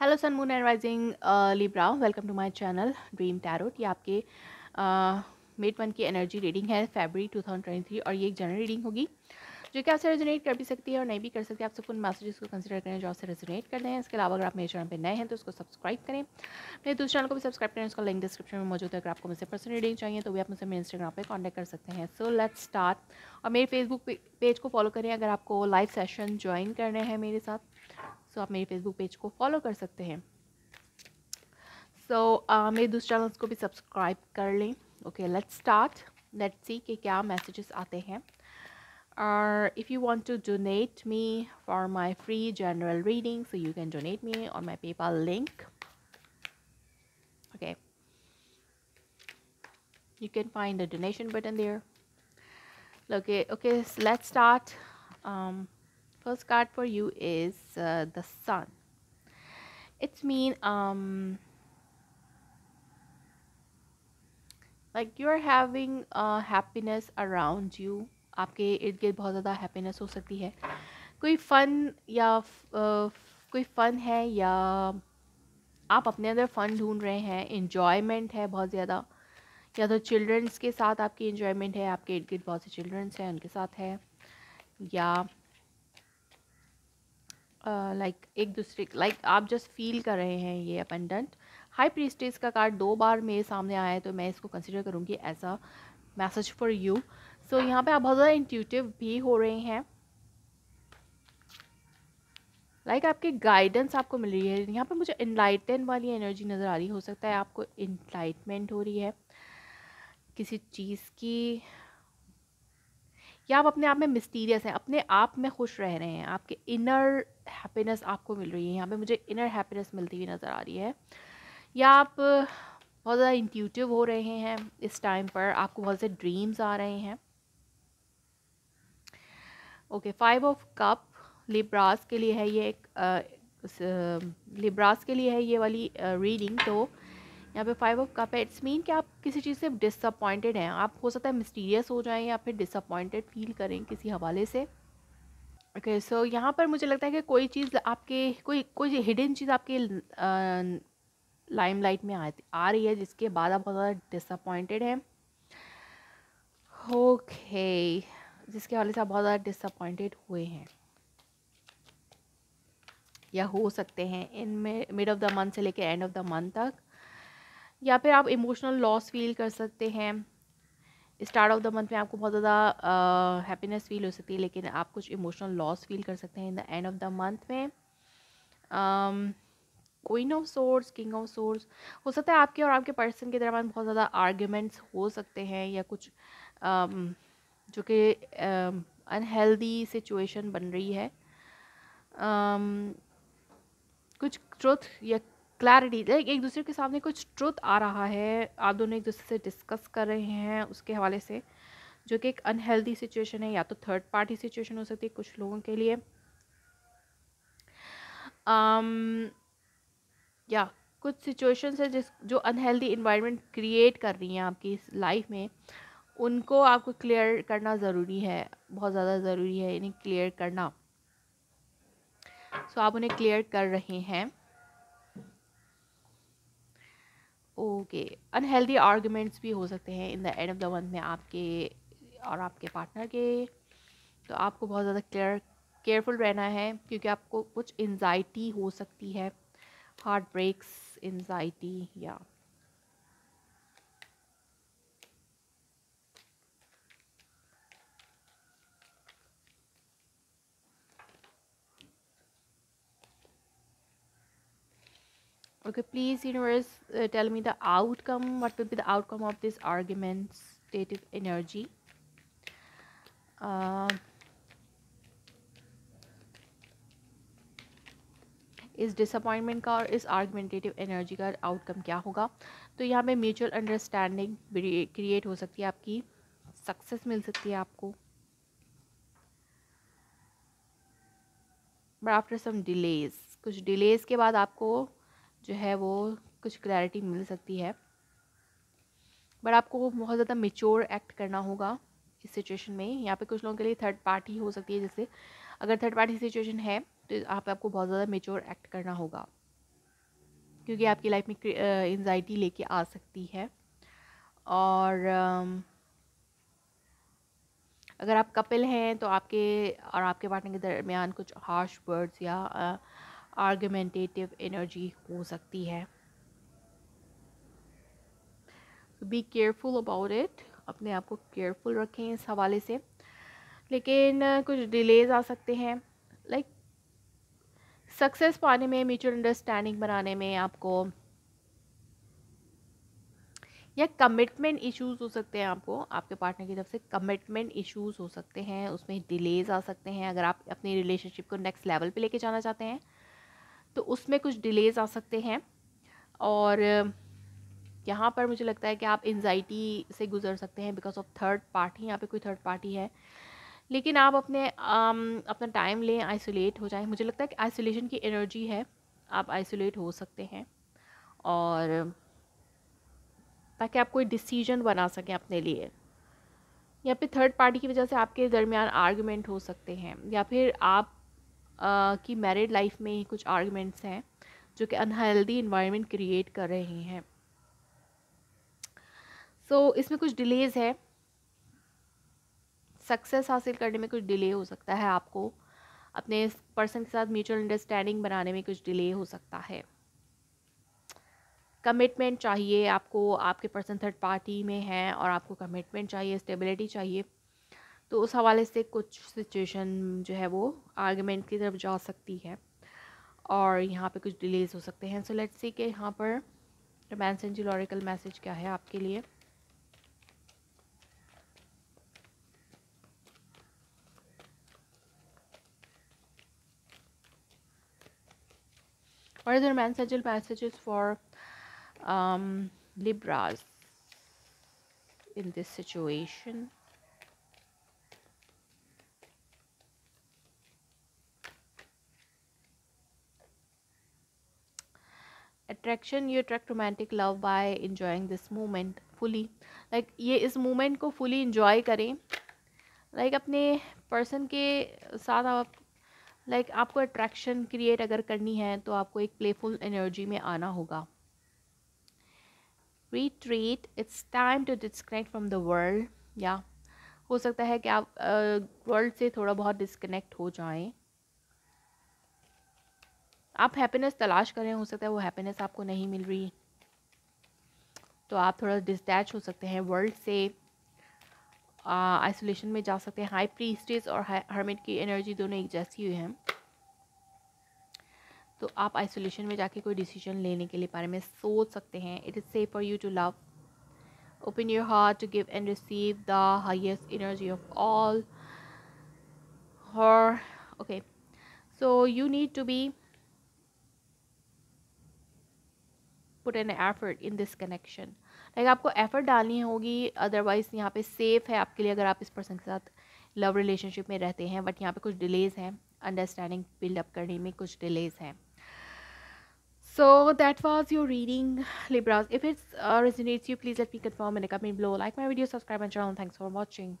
Hello sun moon and rising Libra welcome to my channel dream tarot ये आपके mate uh, one की energy reading है February 2023 और ये एक जनरल रीडिंग होगी जो कि आपसे रेजोनेट कर भी सकती है और नहीं भी कर सकती आप सब उन मैसेजेस को कंसीडर करें जो आपसे रेजोनेट कर रहे हैं इसके अलावा अगर आप मेरे चैनल पर नए हैं तो उसको सब्सक्राइब करें मेरे दूसरे चैनल को भी सब्सक्राइब करें उसका लिंक डिस्क्रिप्शन में मौजूद है अगर आपको मुझसे पर्सनल रीडिंग चाहिए तो भी आप मुझसे मेरे इंस्टाग्राम पर कॉन्टैक्ट कर सकते हैं सो लेट्स स्टार्ट और मेरे फेसबुक पेज को फॉलो करें अगर आपको लाइव सेशन ज्वाइन करने हैं मेरे साथ तो आप मेरे फेसबुक पेज को फॉलो कर सकते हैं सो so, uh, मेरे दूसरे चैनल्स को भी सब्सक्राइब कर लें okay let's start let's see के क्या मैसेजेस आते हैं और if you want to donate me for my free general reading so you can donate me और my PayPal link okay you can find the donation button there okay okay let's start first card for you is uh, the sun it's mean um like you're having uh, happiness around you आपके इर्द गिर्द बहुत ज़्यादा happiness हो सकती है कोई फ़न या uh, कोई फ़न है या आप अपने अंदर फ़न ढूंढ रहे हैं इन्जॉयमेंट है बहुत ज़्यादा या तो चिल्ड्रंस के साथ आपकी इन्जॉयमेंट है आपके इर्द गिर्द बहुत से चिल्ड्रंस हैं उनके साथ है या लाइक uh, like, एक दूसरे लाइक like, आप जस्ट फील कर रहे हैं ये अपेंडेंट हाई प्रीस्टेस का कार्ड दो बार मेरे सामने आया है तो मैं इसको कंसिडर करूँगी as a message for you so यहाँ पे आप बहुत ज़्यादा इंट्यूटिव भी हो रहे हैं लाइक like, आपके गाइडेंस आपको मिल रही है यहाँ पे मुझे इनलाइटन वाली एनर्जी नज़र आ रही हो सकता है आपको इनलाइटमेंट हो रही है किसी चीज़ की या आप अपने आप में मिस्टीरियस हैं अपने आप में खुश रह रहे हैं आपके इनर हैप्पीनेस आपको मिल रही है यहाँ पे मुझे इनर हैप्पीनेस मिलती हुई नज़र आ रही है या आप बहुत ज़्यादा इंट्यूटिव हो रहे हैं इस टाइम पर आपको बहुत से ड्रीम्स आ रहे हैं okay five of cup Libras के लिए है ये एक लिब्रास के लिए है ये वाली रीडिंग तो यहाँ पे फाइव ऑफ कप है इट्स मीन कि आप किसी चीज़ से डिसअपॉइंटेड हैं आप हो सकता है मिस्टीरियस हो जाएं या फिर डिसअपॉइंटेड फील करें किसी हवाले से ओके okay, सो so यहाँ पर मुझे लगता है कि कोई चीज़ आपके कोई कोई हिडन चीज़ आपके लाइम लाइट में आ, आ रही है जिसके बाद आप बहुत ज़्यादा डिसअपॉइंटेड हैं ओके जिसके हवाले से आप बहुत ज़्यादा डिसअपॉइंटेड हुए हैं या हो सकते हैं in mid of the month से लेकर एंड ऑफ़ द मंथ तक या फिर आप इमोशनल लॉस फील कर सकते हैं स्टार्ट ऑफ द मंथ में आपको बहुत ज़्यादा हैप्पीनेस फील हो सकती है लेकिन आप कुछ इमोशनल लॉस फील कर सकते हैं in the end of the month में queen of swords king of swords हो सकता है आपके और आपके पर्सन के दरमियान बहुत ज़्यादा आर्ग्यूमेंट्स हो सकते हैं या कुछ um, जो कि अनहेल्दी सिचुएशन बन रही है um, कुछ ट्रुथ या क्लैरिटी लाइक एक दूसरे के सामने कुछ ट्रुथ आ रहा है आप दोनों एक दूसरे से डिस्कस कर रहे हैं उसके हवाले से जो कि एक अनहेल्दी सिचुएशन है या तो थर्ड पार्टी सिचुएशन हो सकती है कुछ लोगों के लिए um, या कुछ सिचुएशंस है जिस जो अनहेल्दी इन्वायरमेंट क्रिएट कर रही हैं आपकी इस लाइफ में उनको आपको क्लियर करना ज़रूरी है बहुत ज़्यादा ज़रूरी है इन्हें क्लियर करना सो so, आप उन्हें क्लियर कर रहे हैं ओके अनहेल्दी आर्गूमेंट्स भी हो सकते हैं in the end of the month में आपके और आपके पार्टनर के तो आपको बहुत ज़्यादा केयर केयरफुल रहना है क्योंकि आपको कुछ एनजाइटी हो सकती है हार्ट ब्रेक्स एनजाइटी या Okay, please universe uh, tell me the outcome. What will be the outcome of this argumentative energy? Uh, इस डिसअपॉइंटमेंट का और इस आर्गुमेंटेटिव एनर्जी का आउटकम क्या होगा तो यहाँ पे म्यूचुअल अंडरस्टैंडिंग क्रिएट हो सकती है आपकी सक्सेस मिल सकती है आपको बट आफ्टर सम डिलेज कुछ डिलेज के बाद आपको जो है वो कुछ क्लैरिटी मिल सकती है बट आपको बहुत ज़्यादा मेच्योर एक्ट करना होगा इस सिचुएशन में यहाँ पे कुछ लोगों के लिए थर्ड पार्टी हो सकती है जैसे अगर थर्ड पार्टी सिचुएशन है तो आप आपको बहुत ज़्यादा मेच्योर एक्ट करना होगा क्योंकि आपकी लाइफ में एनजाइटी लेके आ सकती है और अगर आप कपिल हैं तो आपके और आपके पार्टनर के दरमियान कुछ हार्श वर्ड्स या आ, आर्गुमेंटेटिव एनर्जी हो सकती है बी केयरफुल अबाउट इट अपने आप को केयरफुल रखें इस हवाले से लेकिन कुछ डिलेज आ सकते हैं लाइक सक्सेस पाने में म्यूचुअल अंडरस्टैंडिंग बनाने में आपको या कमिटमेंट इश्यूज हो सकते हैं आपको आपके पार्टनर की तरफ से कमिटमेंट इश्यूज हो सकते हैं उसमें डिलेज आ सकते हैं अगर आप अपनी रिलेशनशिप को नेक्स्ट लेवल पे लेके जाना चाहते हैं तो उसमें कुछ डिलेज आ सकते हैं और यहाँ पर मुझे लगता है कि आप एनजाइटी से गुजर सकते हैं बिकॉज ऑफ थर्ड पार्टी यहाँ पे कोई थर्ड पार्टी है लेकिन आप अपने आम, um, अपना टाइम लें आइसोलेट हो जाएं मुझे लगता है कि आइसोलेशन की एनर्जी है आप आइसोलेट हो सकते हैं और ताकि आप कोई डिसीजन बना सकें अपने लिए या फिर थर्ड पार्टी की वजह से आपके दरमियान आर्गुमेंट हो सकते हैं या फिर आप कि मैरिड लाइफ में ही कुछ आर्गूमेंट्स हैं जो कि अनहेल्दी इन्वायरमेंट क्रिएट कर रहे हैं सो so, इसमें कुछ डिलेज़ है सक्सेस हासिल करने में कुछ डिले हो सकता है आपको अपने पर्सन के साथ म्यूचुअल अंडरस्टैंडिंग बनाने में कुछ डिले हो सकता है कमिटमेंट चाहिए आपको आपके पर्सन थर्ड पार्टी में है और आपको कमिटमेंट चाहिए स्टेबिलिटी चाहिए तो उस हवाले से कुछ सिचुएशन जो है वो आर्गमेंट की तरफ जा सकती है और यहाँ पे कुछ डिलेज हो सकते हैं सो लेट्स सी के यहाँ पर रोमांस एंड जिलोरिकल मैसेज क्या है आपके लिए और इधर romance romance message for for in this situation attraction you attract romantic love by enjoying this moment fully like ये इस मोमेंट को फुली इन्जॉय करें लाइक like, अपने पर्सन के साथ आप लाइक like, आपको अट्रैक्शन क्रिएट अगर करनी है तो आपको एक प्लेफुल एनर्जी में आना होगा retreat it's time to disconnect from the world या हो सकता है कि आप वर्ल्ड uh, से थोड़ा बहुत डिस्कनेक्ट हो जाएं आप हैप्पीनेस तलाश कर हैं हो सकता है वो हैप्पीनेस आपको नहीं मिल रही तो आप थोड़ा डिस्टैच हो सकते हैं वर्ल्ड से आइसोलेशन में जा सकते हैं हाई प्रीस्टेज और हर्मिट की एनर्जी दोनों एक जैसी हुई हैं तो आप आइसोलेशन में जाके कोई डिसीजन लेने के लिए बारे में सोच सकते हैं it is safe for you to love open your heart to give and receive the highest energy of all और okay so you need to be put an effort in this connection like आपको effort डालनी होगी otherwise यहाँ पे safe है आपके लिए अगर आप इस पर्सन के साथ लव रिलेशनशिप में रहते हैं बट यहाँ पे कुछ डिलेज हैं अंडरस्टैंडिंग बिल्डअप करने में कुछ डिलेज हैं so that was your reading Libras if it's you please let me confirm मैंने comment below like my video subscribe and channel thanks for watching